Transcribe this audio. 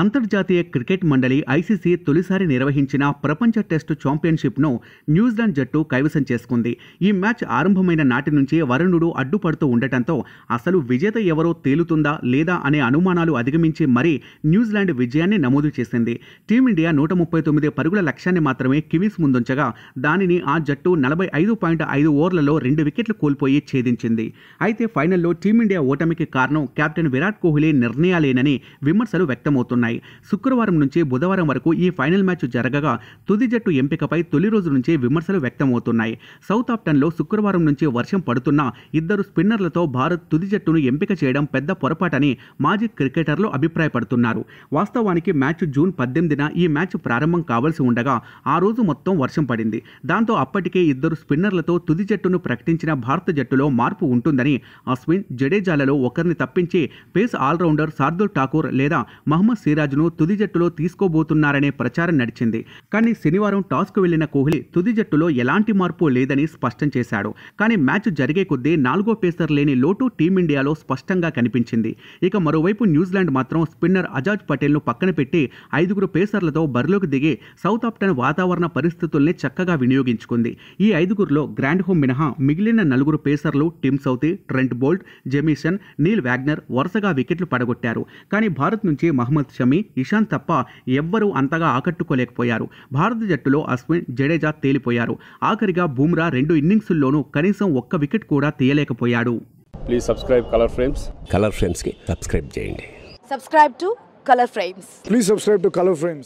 అంతర్జాతీయ క్రికెట్ మండలి ఐసీసీ తొలిసారి నిర్వహించిన ప్రపంచ టెస్టు ఛాంపియన్షిప్ను న్యూజిలాండ్ జట్టు కైవసం చేసుకుంది ఈ మ్యాచ్ ఆరంభమైన నాటి నుంచి వరుణుడు అడ్డుపడుతూ ఉండటంతో అసలు విజేత ఎవరో తేలుతుందా లేదా అనే అనుమానాలు అధిగమించి మరీ న్యూజిలాండ్ విజయాన్ని నమోదు చేసింది టీమిండియా నూట ముప్పై తొమ్మిది పరుగుల లక్ష్యాన్ని మాత్రమే కివీస్ ముందుంచగా దానిని ఆ జట్టు నలభై ఐదు పాయింట్ ఐదు ఓవర్లలో రెండు వికెట్లు కోల్పోయి ఛేదించింది అయితే ఫైనల్లో టీమిండియా ఓటమికి కారణం కెప్టెన్ విరాట్ కోహ్లీ నిర్ణయాలేనని విమర్శలు వ్యక్తమవుతున్నాయి ఉన్నాయి శుక్రవారం నుంచి బుధవారం వరకు ఈ ఫైనల్ మ్యాచ్ జరగగా తుది జట్టు ఎంపికపై తొలి రోజు నుంచే విమర్శలు వ్యక్తమవుతున్నాయి సౌత్ ఆప్టన్లో శుక్రవారం నుంచి వర్షం పడుతున్నా ఇద్దరు స్పిన్నర్లతో భారత్ తుది జట్టును ఎంపిక చేయడం పెద్ద పొరపాటని మాజీ క్రికెటర్లు అభిప్రాయపడుతున్నారు వాస్తవానికి మ్యాచ్ జూన్ పద్దెనిమిదిన ఈ మ్యాచ్ ప్రారంభం కావాల్సి ఉండగా ఆ రోజు మొత్తం వర్షం పడింది దాంతో అప్పటికే ఇద్దరు స్పిన్నర్లతో తుది జట్టును ప్రకటించిన భారత జట్టులో మార్పు ఉంటుందని అశ్విన్ జడేజాలలో ఒకరిని తప్పించి పేస్ ఆల్రౌండర్ శార్దుల్ ఠాకూర్ లేదా మహమ్మద్ సిరాజ్ను తుది జట్టులో తీసుకోబోతున్నారనే ప్రచారం నడిచింది కానీ శనివారం కు వెళ్లిన కోహ్లీ తుది జట్టులో ఎలాంటి మార్పు లేదని స్పష్టం చేశాడు కానీ మ్యాచ్ జరిగే కొద్దీ నాలుగో పేసర్ లేని లోటు టీమిండియాలో స్పష్టంగా కనిపించింది ఇక మరోవైపు న్యూజిలాండ్ మాత్రం స్పిన్నర్ అజాజ్ పటేల్ను పక్కన పెట్టి ఐదుగురు పేసర్లతో బరిలోకి దిగి సౌత్ ఆప్టన్ వాతావరణ పరిస్థితుల్ని చక్కగా వినియోగించుకుంది ఈ ఐదుగురులో గ్రాండ్ హోమ్ మినహా మిగిలిన నలుగురు పేసర్లు Tim Southee Trent Boult Jamieson Neil Wagner వరుసగా వికెట్లు పడగొట్టారు కానీ భారత్ నుంచి మహమ్మద్ షమి ఇషాన్ తప్ప ఎవ్వరూ అంతగా ఆకట్టుకోలేకపోయారు భారత జట్టులో అశ్విన్ జడేజా తేలిపోయారు ఆఖరిగా బూమ్రా రెండు ఇన్నింగ్స్ల్లోనూ కనీసం ఒక్క వికెట్ కూడా తీయలేకపోయాడు please subscribe Colour Frames Colour Frames కి సబ్స్క్రైబ్ చేయండి subscribe to Colour Frames please subscribe to Colour frames